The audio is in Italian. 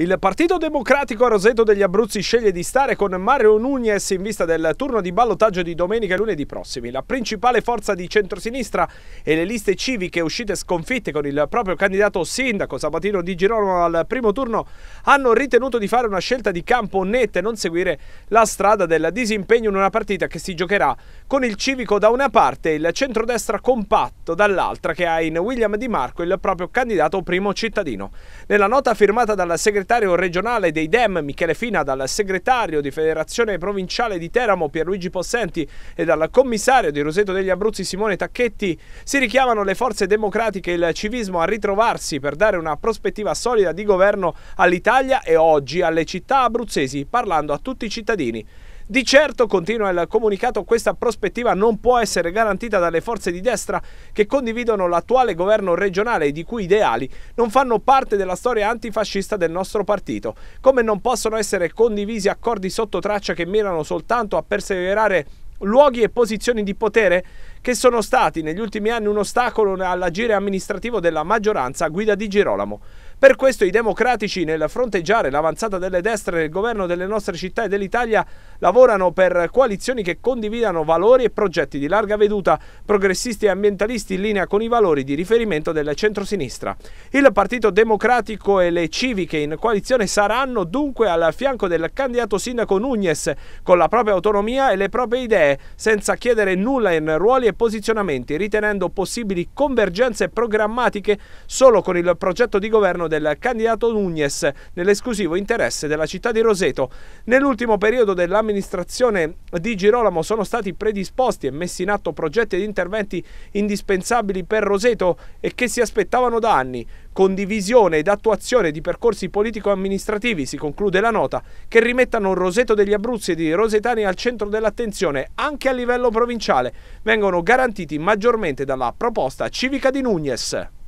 Il Partito Democratico a Roseto degli Abruzzi sceglie di stare con Mario Nunes in vista del turno di ballottaggio di domenica e lunedì prossimi. La principale forza di centrosinistra e le liste civiche uscite sconfitte con il proprio candidato sindaco Sabatino Di Girolamo al primo turno hanno ritenuto di fare una scelta di campo netta e non seguire la strada del disimpegno in una partita che si giocherà con il civico da una parte e il centrodestra compatto dall'altra che ha in William Di Marco il proprio candidato primo cittadino. Nella nota firmata dalla segretaria segretario regionale dei DEM Michele Fina, dal segretario di Federazione Provinciale di Teramo Pierluigi Possenti e dal commissario di Roseto degli Abruzzi Simone Tacchetti, si richiamano le forze democratiche e il civismo a ritrovarsi per dare una prospettiva solida di governo all'Italia e oggi alle città abruzzesi, parlando a tutti i cittadini. Di certo, continua il comunicato, questa prospettiva non può essere garantita dalle forze di destra che condividono l'attuale governo regionale e di cui ideali non fanno parte della storia antifascista del nostro partito, come non possono essere condivisi accordi sotto traccia che mirano soltanto a perseverare luoghi e posizioni di potere che sono stati negli ultimi anni un ostacolo all'agire amministrativo della maggioranza a guida di Girolamo. Per questo i democratici nel fronteggiare l'avanzata delle destre del governo delle nostre città e dell'Italia lavorano per coalizioni che condividano valori e progetti di larga veduta, progressisti e ambientalisti in linea con i valori di riferimento del centrosinistra. Il Partito Democratico e le civiche in coalizione saranno dunque al fianco del candidato sindaco Nunez con la propria autonomia e le proprie idee, senza chiedere nulla in ruoli e posizionamenti, ritenendo possibili convergenze programmatiche solo con il progetto di governo del candidato Nunes, nell'esclusivo interesse della città di Roseto. Nell'ultimo periodo dell'amministrazione di Girolamo sono stati predisposti e messi in atto progetti ed interventi indispensabili per Roseto e che si aspettavano da anni condivisione ed attuazione di percorsi politico-amministrativi, si conclude la nota, che rimettano Roseto degli Abruzzi e di Rosetani al centro dell'attenzione anche a livello provinciale, vengono garantiti maggiormente dalla proposta civica di Nunez.